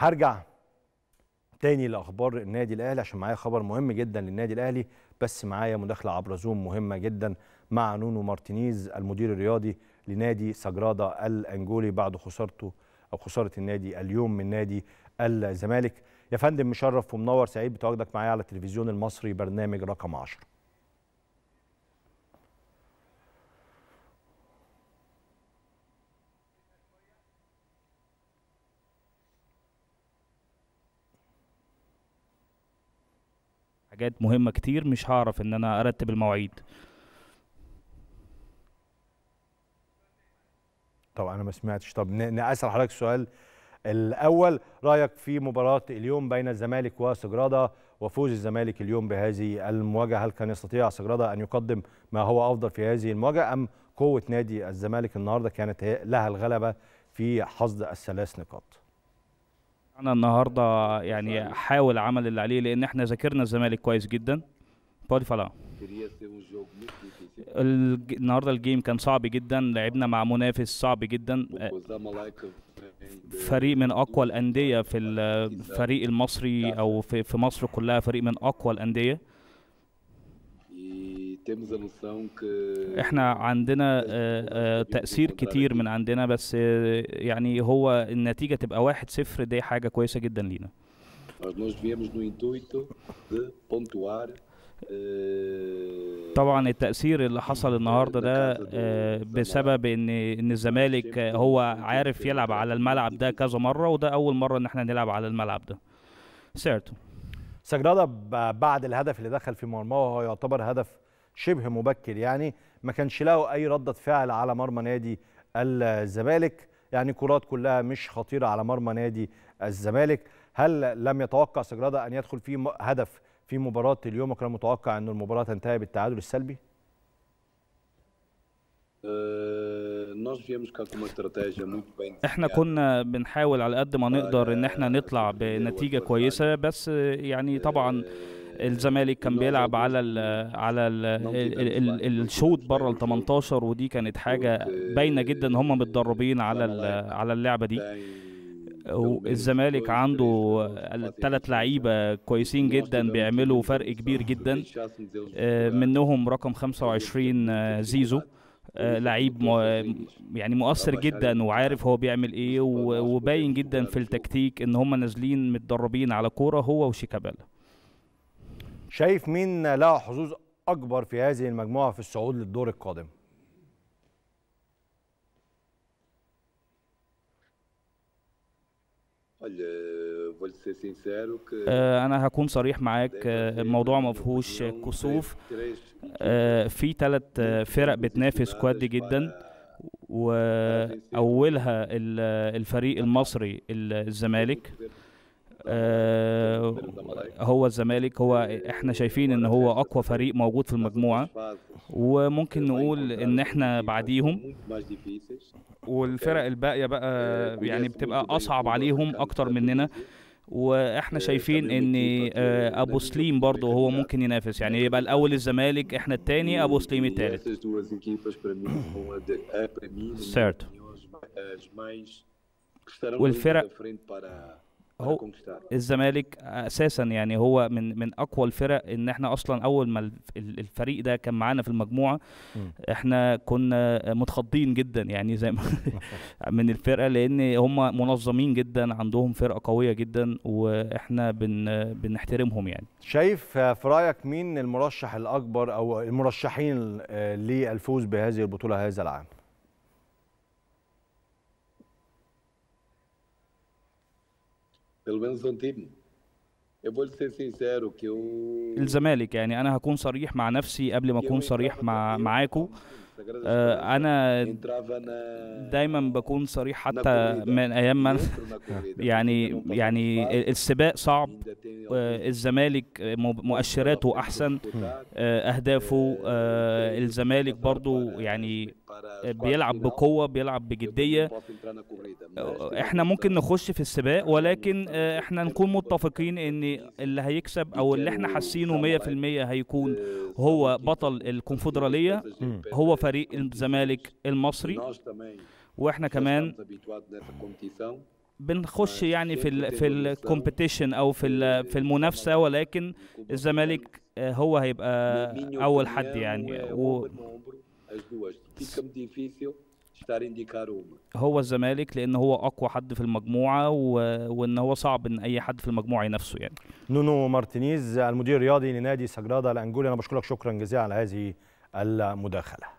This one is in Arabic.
هرجع تاني لاخبار النادي الاهلي عشان معايا خبر مهم جدا للنادي الاهلي بس معايا مداخله عبر زوم مهمه جدا مع نونو مارتينيز المدير الرياضي لنادي ساجرادا الانجولي بعد خسارته او خساره النادي اليوم من نادي الزمالك يا فندم مشرف ومنور سعيد بتواجدك معايا على التلفزيون المصري برنامج رقم 10 حاجات مهمه كتير مش هعرف ان انا ارتب المواعيد طبعا انا ما سمعتش طب نأسر حضرتك السؤال الاول رايك في مباراه اليوم بين الزمالك وسجرادا وفوز الزمالك اليوم بهذه المواجهه هل كان يستطيع سجرادا ان يقدم ما هو افضل في هذه المواجهه ام قوه نادي الزمالك النهارده كانت لها الغلبه في حصد الثلاث نقاط انا النهارده يعني حاول عمل اللي عليه لان احنا ذاكرنا الزمالك كويس جدا بودي فلا النهارده الجيم كان صعب جدا لعبنا مع منافس صعب جدا فريق من اقوى الانديه في الفريق المصري او في مصر كلها فريق من اقوى الانديه احنا عندنا آه، آه، تأثير كتير من عندنا بس آه، يعني هو النتيجة تبقى واحد صفر دي حاجة كويسة جدا لينا طبعا التأثير اللي حصل النهاردة ده بسبب ان ان الزمالك هو عارف يلعب على الملعب ده كذا مرة وده أول مرة ان احنا نلعب على الملعب ده سيرتو سجرادا بعد الهدف اللي دخل في مرماه وهو يعتبر هدف شبه مبكر يعني ما كانش له اي رده فعل على مرمى نادي الزمالك يعني كرات كلها مش خطيره على مرمى نادي الزمالك هل لم يتوقع سجراده ان يدخل في هدف في مباراه اليوم وكان متوقع ان المباراه تنتهي بالتعادل السلبي أه، احنا كنا بنحاول على قد ما نقدر ان احنا نطلع بنتيجه كويسه بس يعني طبعا أه، الزمالك كان بيلعب على ال على ال ال الشوط بره ال 18 ودي كانت حاجه آه، باينه جدا ان هم متدربين على على اللعبه دي والزمالك عنده ثلاث لعيبة كويسين جدا بيعملوا فرق كبير جدا آه، منهم رقم 25 آه، زيزو لعيب يعني مؤثر جدا وعارف هو بيعمل ايه وباين جدا في التكتيك ان هم نازلين متدربين على كوره هو وشيكابالا شايف مين له حظوظ اكبر في هذه المجموعه في الصعود للدور القادم آه، انا هكون صريح معاك آه، الموضوع ما فيهوش كسوف آه، في ثلاث فرق بتنافس كواد جدا واولها الفريق المصري الزمالك آه، هو الزمالك هو احنا شايفين ان هو اقوى فريق موجود في المجموعه وممكن نقول ان احنا بعديهم والفرق الباقيه بقى يعني بتبقى اصعب عليهم اكتر مننا واحنا شايفين ان آه، ابو سليم برضه هو ممكن ينافس يعني يبقى الاول الزمالك احنا الثاني ابو سليم الثالث والفرق هو الزمالك اساسا يعني هو من من اقوى الفرق ان احنا اصلا اول ما الفريق ده كان معانا في المجموعه احنا كنا متخضين جدا يعني زي ما من الفرقه لان هم منظمين جدا عندهم فرقه قويه جدا واحنا بن بنحترمهم يعني شايف في رايك مين المرشح الاكبر او المرشحين للفوز بهذه البطوله هذا العام pelo menos um time. Eu vou ser sincero que eu... الزمالك يعني انا هكون صريح مع نفسي قبل ما اكون صريح مع معاكم آه، انا دايما بكون صريح حتى إيه من ايام ما إيه يعني إيه يعني السباق صعب آه، الزمالك مؤشراته احسن آه، اهدافه الزمالك برضو يعني بيلعب بقوه بيلعب بجديه احنا ممكن نخش في السباق ولكن احنا نكون متفقين ان اللي هيكسب او اللي احنا حاسينه 100% هيكون هو بطل الكونفدراليه هو فريق فريق الزمالك المصري واحنا كمان بنخش يعني في الـ في الكومبيتيشن او في في المنافسه ولكن الزمالك آه، هو هيبقى اول حد يعني um و هو الزمالك لان هو اقوى حد في المجموعه و... وان هو صعب ان اي حد في المجموعه ينافسه يعني نونو مارتينيز المدير الرياضي لنادي ساجرادا الانجولي انا بشكرك شكرا جزيلا على هذه المداخله